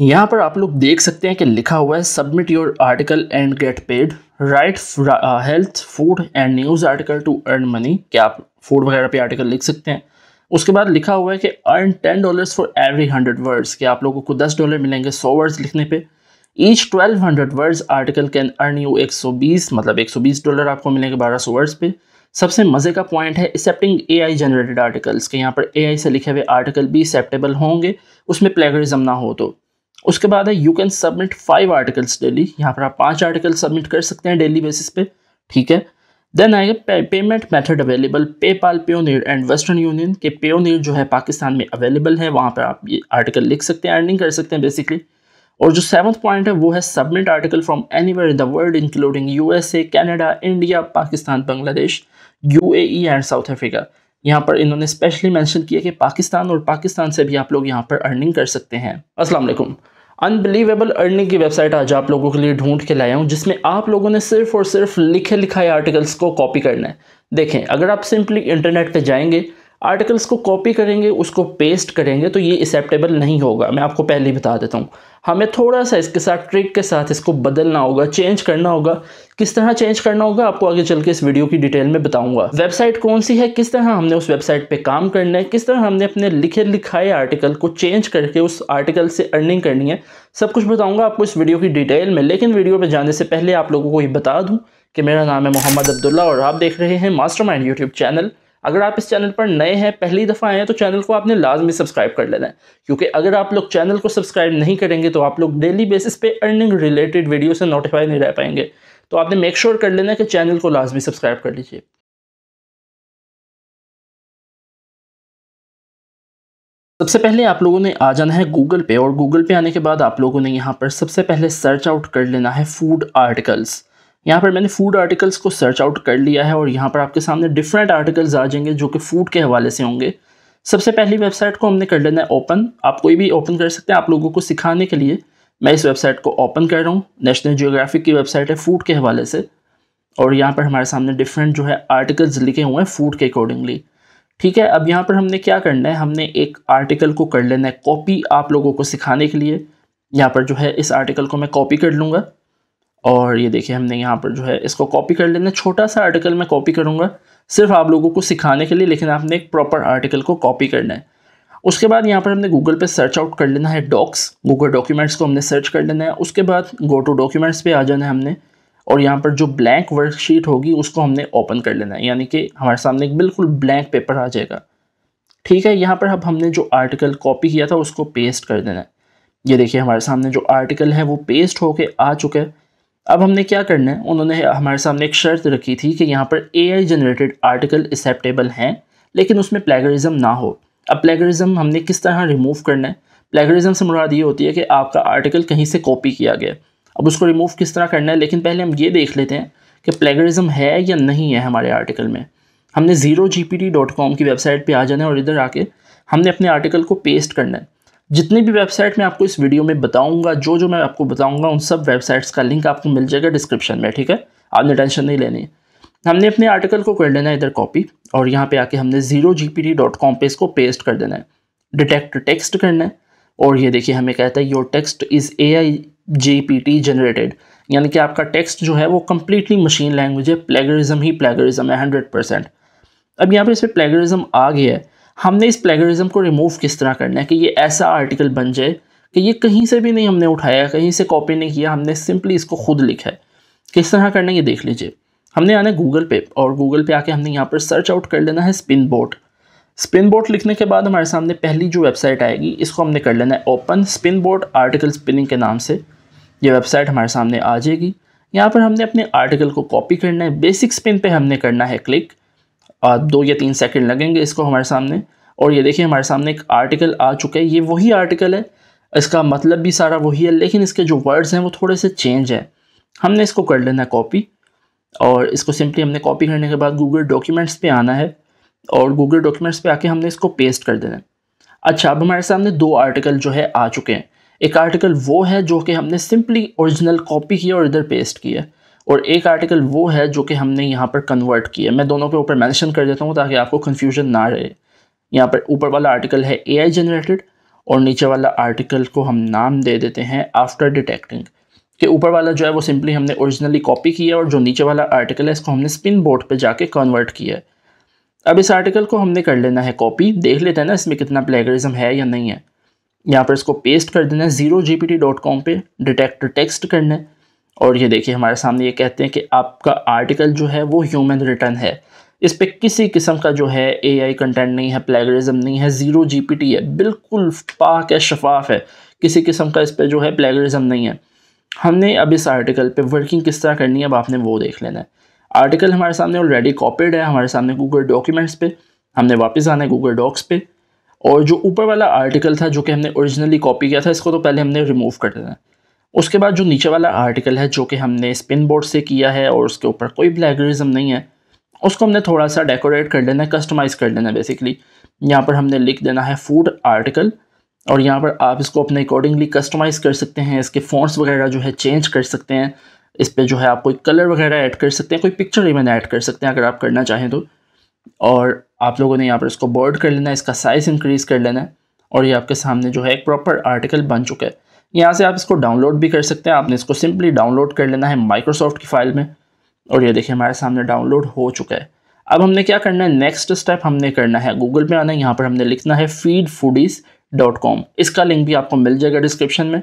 यहाँ पर आप लोग देख सकते हैं कि लिखा हुआ है submit your article and get paid right health food and news article to earn money क्या आप फूड वगैरह पे आर्टिकल लिख सकते हैं उसके बाद लिखा हुआ है कि earn ten dollars for every hundred words कि आप लोगों को दस डॉलर मिलेंगे सौ वर्ड्स लिखने पे each twelve hundred words article can earn you एक सौ बीस मतलब एक सौ बीस डॉलर आपको मिलेंगे बारह सौ वर्ड्स पे सबसे मज़े का पॉइंट है accepting A I generated articles के यहाँ पर ए आई से लिखे हुए आर्टिकल भी एक्सेप्टेबल होंगे उसमें प्लेगरिज्म ना हो तो उसके बाद है you can submit five articles daily यहाँ पर आप पाँच आर्टिकल सबमिट कर सकते हैं डेली बेसिस पे ठीक है देन आएगा payment method available PayPal Payoneer and Western Union के पेओनीर जो है पाकिस्तान में अवेलेबल है वहाँ पर आप ये आर्टिकल लिख सकते हैं अर्निंग कर सकते हैं बेसिकली और जो सेवन्थ पॉइंट है वो है submit article from any in the world including U S India Pakistan Bangladesh U and South Africa यहाँ पर इन्होंने स्पेशली मैंशन किया कि पाकिस्तान और पाकिस्तान से भी आप लोग यहाँ पर अर्निंग कर सकते हैं असलम अनबिलीवेबल अर्निंग की वेबसाइट आज आप लोगों के लिए ढूंढ के लाया हूँ जिसमें आप लोगों ने सिर्फ और सिर्फ लिखे लिखाए आर्टिकल्स को कॉपी करना है देखें अगर आप सिंपली इंटरनेट पर जाएंगे आर्टिकल्स को कॉपी करेंगे उसको पेस्ट करेंगे तो ये एक्सेप्टेबल नहीं होगा मैं आपको पहले ही बता देता हूँ हमें थोड़ा सा इसके साथ ट्रिक के साथ इसको बदलना होगा चेंज करना होगा किस तरह चेंज करना होगा आपको आगे चल के इस वीडियो की डिटेल में बताऊंगा वेबसाइट कौन सी है किस तरह हमने उस वेबसाइट पे काम करना है किस तरह हमने अपने लिखे लिखाए आर्टिकल को चेंज करके उस आर्टिकल से अर्निंग करनी है सब कुछ बताऊंगा आपको इस वीडियो की डिटेल में लेकिन वीडियो पर जाने से पहले आप लोगों को ये बता दूँ कि मेरा नाम है मोहम्मद अब्दुल्ला और आप देख रहे हैं मास्टर माइंड यूट्यूब चैनल अगर आप इस चैनल पर नए हैं पहली दफ़ा आए हैं तो चैनल को आपने लाजमी सब्सक्राइब कर लेना है क्योंकि अगर आप लोग चैनल को सब्सक्राइब नहीं करेंगे तो आप लोग डेली बेसिस पे अर्निंग रिलेटेड वीडियो से नोटिफाई नहीं रह पाएंगे तो आपने मेक श्योर कर लेना है कि चैनल को लाजमी सब्सक्राइब कर लीजिए सबसे पहले आप लोगों ने आ जाना है गूगल पे और गूगल पे आने के बाद आप लोगों ने यहाँ पर सबसे पहले सर्च आउट कर लेना है फूड आर्टिकल्स यहाँ पर मैंने फूड आर्टिकल्स को सर्च आउट कर लिया है और यहाँ पर आपके सामने डिफरेंट आर्टिकल्स आ जाएंगे जो कि फूड के हवाले से होंगे सबसे पहली वेबसाइट को हमने कर लेना है ओपन आप कोई भी ओपन कर सकते हैं आप लोगों को सिखाने के लिए मैं इस वेबसाइट को ओपन कर रहा हूँ नेशनल जियोग्राफिक की वेबसाइट है फूड के हवाले से और यहाँ पर हमारे सामने डिफरेंट जो है आर्टिकल्स लिखे हुए हैं फूड के अकॉर्डिंगली ठीक है अब यहाँ पर हमने क्या करना है हमने एक आर्टिकल को कर लेना है कॉपी आप लोगों को सिखाने के लिए यहाँ पर जो है इस आर्टिकल को मैं कॉपी कर लूँगा और ये देखिए हमने यहाँ पर जो है इसको कॉपी कर लेना छोटा सा आर्टिकल मैं कॉपी करूँगा सिर्फ आप लोगों को सिखाने के लिए लेकिन आपने एक प्रॉपर आर्टिकल को कॉपी करना है उसके बाद यहाँ पर हमने गूगल पे सर्च आउट कर लेना है डॉक्स गूगल डॉक्यूमेंट्स को हमने सर्च कर लेना है उसके बाद गो टू डॉक्यूमेंट्स पे आ जाना है हमने और यहाँ पर जो ब्लैंक वर्कशीट होगी उसको हमने ओपन कर लेना है यानी कि हमारे सामने एक बिल्कुल ब्लैंक पेपर आ जाएगा ठीक है यहाँ पर अब हमने जो आर्टिकल कॉपी किया था उसको पेस्ट कर देना है ये देखिए हमारे सामने जो आर्टिकल है वो पेस्ट होके आ चुका है अब हमने क्या करना है उन्होंने हमारे सामने एक शर्त रखी थी कि यहाँ पर A I generated article acceptable हैं लेकिन उसमें प्लेगरिज्म ना हो अब प्लेगरिज्म हमने किस तरह रिमूव करना है प्लेगरिज्म से मुराद ये होती है कि आपका आर्टिकल कहीं से कॉपी किया गया अब उसको रिमूव किस तरह करना है लेकिन पहले हम ये देख लेते हैं कि प्लेगरिज्म है या नहीं है हमारे आर्टिकल में हमने zero G P T dot com की वेबसाइट पर आ जाना है और इधर आके हमने अपने आर्टिकल को पेस्ट करना है जितनी भी वेबसाइट मैं आपको इस वीडियो में बताऊंगा जो जो मैं आपको बताऊंगा उन सब वेबसाइट्स का लिंक आपको मिल जाएगा डिस्क्रिप्शन में ठीक है आपने टेंशन नहीं लेनी है हमने अपने आर्टिकल को कर लेना है इधर कॉपी और यहाँ पे आके हमने zero G P T dot com पर इसको पेस्ट कर देना है डिटेक्ट टेक्स्ट करना है और ये देखिए हमें कहता है your text is A I G P T generated यानी कि आपका टेक्स्ट जो है वो कम्प्लीटली मशीन लैंग्वेज है प्लेगरिज्म ही प्लेगरिज्म है हंड्रेड परसेंट अब यहाँ पर इस पर प्लेगरिज्म आ गया है हमने इस प्लेगरिज्म को रिमूव किस तरह करना है कि ये ऐसा आर्टिकल बन जाए कि ये कहीं से भी नहीं हमने उठाया कहीं से कॉपी नहीं किया हमने सिंपली इसको खुद लिखा है किस तरह करना है ये देख लीजिए हमने आना है गूगल पे और गूगल पे आके हमने यहाँ पर सर्च आउट कर लेना है स्पिन बोट स्पिन बोट लिखने के बाद हमारे सामने पहली जो वेबसाइट आएगी इसको हमने कर लेना है open spin bot article spinning के नाम से ये वेबसाइट हमारे सामने आ जाएगी यहाँ पर हमने अपने आर्टिकल को कॉपी करना है बेसिक स्पिन पे हमने करना है क्लिक दो या तीन सेकंड लगेंगे इसको हमारे सामने और ये देखिए हमारे सामने एक आर्टिकल आ चुका है ये वही आर्टिकल है इसका मतलब भी सारा वही है लेकिन इसके जो वर्ड्स हैं वो थोड़े से चेंज हैं हमने इसको कर लेना है कॉपी और इसको सिंपली हमने कॉपी करने के बाद गूगल डॉक्यूमेंट्स पे आना है और गूगल डॉक्यूमेंट्स पे आके हमने इसको पेस्ट कर देना है अच्छा अब हमारे सामने दो आर्टिकल जो है आ चुके हैं एक आर्टिकल वो है जो कि हमने सिंपली ओरिजिनल कॉपी किया और इधर पेस्ट किया है और एक आर्टिकल वो है जो कि हमने यहाँ पर कन्वर्ट किया है मैं दोनों के ऊपर मैंशन कर देता हूँ ताकि आपको कन्फ्यूजन ना रहे यहाँ पर ऊपर वाला आर्टिकल है ए जनरेटेड और नीचे वाला आर्टिकल को हम नाम दे देते हैं आफ्टर डिटेक्टिंग के ऊपर वाला जो है वो सिंपली हमने ओरिजिनली कॉपी किया और जो नीचे वाला आर्टिकल है इसको हमने स्पिन बोर्ड पे जाके कन्वर्ट किया है अब इस आर्टिकल को हमने कर लेना है कॉपी देख लेते हैं ना इसमें कितना प्लेगरिज्म है या नहीं है यहाँ पर इसको पेस्ट कर देना है ज़ीरो जी पे डिटेक्ट टेक्स्ट करना है और ये देखिए हमारे सामने ये कहते हैं कि आपका आर्टिकल जो है वो ह्यूमन रिटर्न है इस पर किसी किस्म का जो है ए आई कंटेंट नहीं है प्लेगरिज्म नहीं है ज़ीरो जी पी टी है बिल्कुल पाक है शफाफ है किसी किस्म का इस पर जो है प्लेगरिज्म नहीं है हमने अब इस आर्टिकल पर वर्किंग किस तरह करनी है अब आपने वो देख लेना है आर्टिकल हमारे सामने ऑलरेडी कॉपीड है हमारे सामने गूगल डॉक्यूमेंट्स पे हमने वापस आना है गूगल डॉक्स पे और जो ऊपर वाला आर्टिकल था जो कि हमने ओरिजिनली कॉपी किया था इसको तो पहले हमने रिमूव कर देना है उसके बाद जो नीचे वाला आर्टिकल है जो कि हमने स्पिन बोर्ड से किया है और उसके ऊपर कोई ब्लैगरिज्म नहीं है उसको हमने थोड़ा सा डेकोरेट कर लेना है कस्टमाइज़ कर लेना है बेसिकली यहाँ पर हमने लिख देना है फूड आर्टिकल और यहाँ पर आप इसको अपने अकॉर्डिंगली कस्टमाइज़ कर सकते हैं इसके फ़ॉन्ट्स वगैरह जो है चेंज कर सकते हैं इस पर जो है आप कोई कलर वगैरह ऐड कर सकते हैं कोई पिक्चर इवन ऐड कर सकते हैं अगर आप करना चाहें तो और आप लोगों ने यहाँ पर इसको बोर्ड कर लेना है इसका साइज़ इंक्रीज़ कर लेना है और ये आपके सामने जो है एक प्रॉपर आर्टिकल बन चुका है यहाँ से आप इसको डाउनलोड भी कर सकते हैं आपने इसको सिंपली डाउनलोड कर लेना है माइक्रोसॉफ्ट की फाइल में और ये देखिए हमारे सामने डाउनलोड हो चुका है अब हमने क्या करना है नेक्स्ट स्टेप हमने करना है गूगल पे आना है यहाँ पर हमने लिखना है फीड फूडीज डॉट कॉम इसका लिंक भी आपको मिल जाएगा डिस्क्रिप्शन में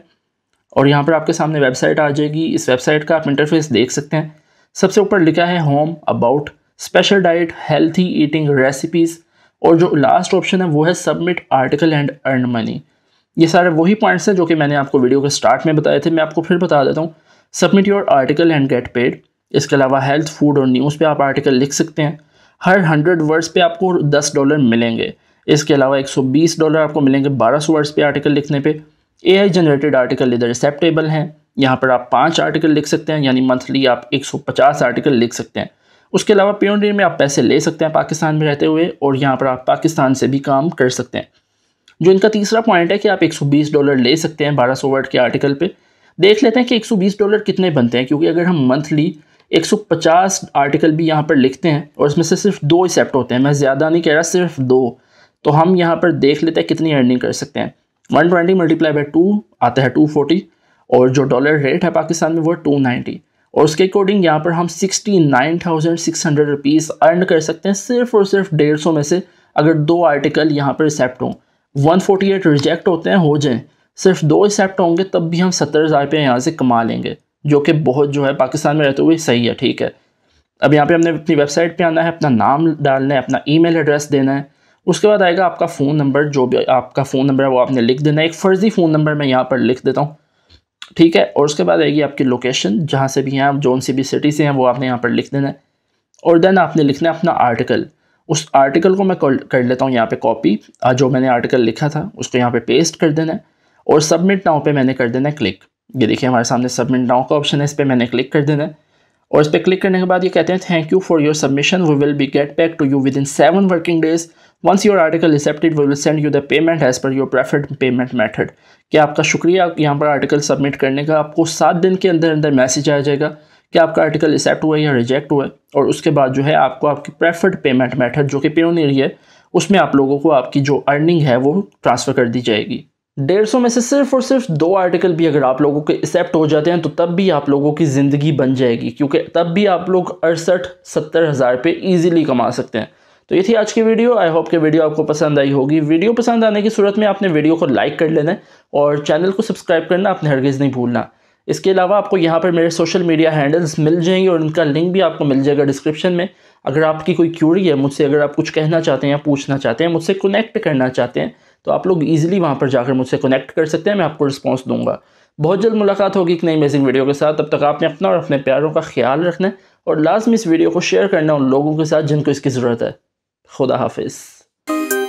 और यहाँ पर आपके सामने वेबसाइट आ जाएगी इस वेबसाइट का आप इंटरफेस देख सकते हैं सबसे ऊपर लिखा है home about special diet healthy eating recipes और जो लास्ट ऑप्शन है वो है submit article and earn money ये सारे वही पॉइंट्स हैं जो कि मैंने आपको वीडियो के स्टार्ट में बताए थे मैं आपको फिर बता देता हूँ submit your article and get paid इसके अलावा हेल्थ फूड और न्यूज़ पे आप आर्टिकल लिख सकते हैं हर हंड्रेड वर्ड्स पे आपको दस डॉलर मिलेंगे इसके अलावा एक सौ बीस डॉलर आपको मिलेंगे बारह सौ वर्ड्स पे आर्टिकल लिखने पे आई जनरेटेड आर्टिकल इधर एक्सेप्टेबल हैं यहाँ पर आप पाँच आर्टिकल लिख सकते हैं यानी मंथली आप एक सौ पचास आर्टिकल लिख सकते हैं उसके अलावा पीओनडी में आप पैसे ले सकते हैं पाकिस्तान में रहते हुए और यहाँ पर आप पाकिस्तान से भी काम कर सकते हैं जो इनका तीसरा पॉइंट है कि आप 120 डॉलर ले सकते हैं 1200 वर्ड के आर्टिकल पे देख लेते हैं कि 120 डॉलर कितने बनते हैं क्योंकि अगर हम मंथली 150 आर्टिकल भी यहाँ पर लिखते हैं और इसमें से सिर्फ दो एक्सेप्ट होते हैं मैं ज़्यादा नहीं कह रहा सिर्फ दो तो हम यहाँ पर देख लेते हैं कितनी अर्निंग कर सकते हैं one twenty multiply by two आता है टू फोर्टी और जो डॉलर रेट है पाकिस्तान में वो टू नाइन्टी और उसके अकॉर्डिंग यहाँ पर हम sixty nine thousand six hundred rupees earn कर सकते हैं सिर्फ और सिर्फ डेढ़ सौ में से अगर दो आर्टिकल यहाँ पर एक्सेप्ट हों 148 रिजेक्ट होते हैं हो जाएं सिर्फ दो एक्सेप्ट होंगे तब भी हम सत्तर हज़ार रुपये यहाँ से कमा लेंगे जो कि बहुत जो है पाकिस्तान में रहते हुए सही है ठीक है अब यहाँ पे हमने अपनी वेबसाइट पे आना है अपना नाम डालना है अपना ईमेल एड्रेस देना है उसके बाद आएगा आपका फ़ोन नंबर जो भी आपका फ़ोन नंबर है वो आपने लिख देना है एक फ़र्ज़ी फ़ोन नंबर मैं यहाँ पर लिख देता हूँ ठीक है और उसके बाद आएगी आपकी लोकेशन जहाँ से भी हैं आप जोन सी भी सिटी से हैं वो आपने यहाँ पर लिख देना है और देन आपने लिखना है अपना आर्टिकल उस आर्टिकल को मैं कर लेता हूँ यहाँ पे कॉपी जो मैंने आर्टिकल लिखा था उसको यहाँ पे पेस्ट कर देना है और सबमिट नाउ पे मैंने कर देना है क्लिक ये देखिए हमारे सामने सबमिट नाउ का ऑप्शन है इस पर मैंने क्लिक कर देना है और इस पर क्लिक करने के बाद ये कहते हैं thank you for your submission we will be get back to you within seven working days once your article accepted we will send you the payment as per your preferred payment method क्या आपका शुक्रिया यहाँ पर article submit करने का आपको सात दिन के अंदर अंदर मैसेज आ जाएगा कि आपका आर्टिकल एक्सेप्ट हुआ है या रिजेक्ट हुआ है और उसके बाद जो है आपको आपकी प्रेफर्ड पेमेंट मेथड जो कि पेयोनियर है उसमें आप लोगों को आपकी जो अर्निंग है वो ट्रांसफ़र कर दी जाएगी डेढ़ सौ में से सिर्फ और सिर्फ दो आर्टिकल भी अगर आप लोगों के एक्सेप्ट हो जाते हैं तो तब भी आप लोगों की ज़िंदगी बन जाएगी क्योंकि तब भी आप लोग अड़सठ सत्तर हज़ार पे ईजिली कमा सकते हैं तो ये थी आज की वीडियो आई होप कि वीडियो आपको पसंद आई होगी वीडियो पसंद आने की सूरत में आपने वीडियो को लाइक कर लेना और चैनल को सब्सक्राइब करना आपने हरगिज़ नहीं भूलना इसके अलावा आपको यहाँ पर मेरे सोशल मीडिया हैंडल्स मिल जाएंगे और उनका लिंक भी आपको मिल जाएगा डिस्क्रिप्शन में अगर आपकी कोई क्यूरी है मुझसे अगर आप कुछ कहना चाहते हैं या पूछना चाहते हैं मुझसे कनेक्ट करना चाहते हैं तो आप लोग ईजिली वहाँ पर जाकर मुझसे कनेक्ट कर सकते हैं मैं आपको रिस्पॉन्स दूंगा बहुत जल्द मुलाकात होगी एक नई अमेजिंग वीडियो के साथ तब तक आपने अपना और अपने प्यारों का ख्याल रखना है और लाजमी इस वीडियो को शेयर करना उन लोगों के साथ जिनको इसकी ज़रूरत है खुदा हाफिज़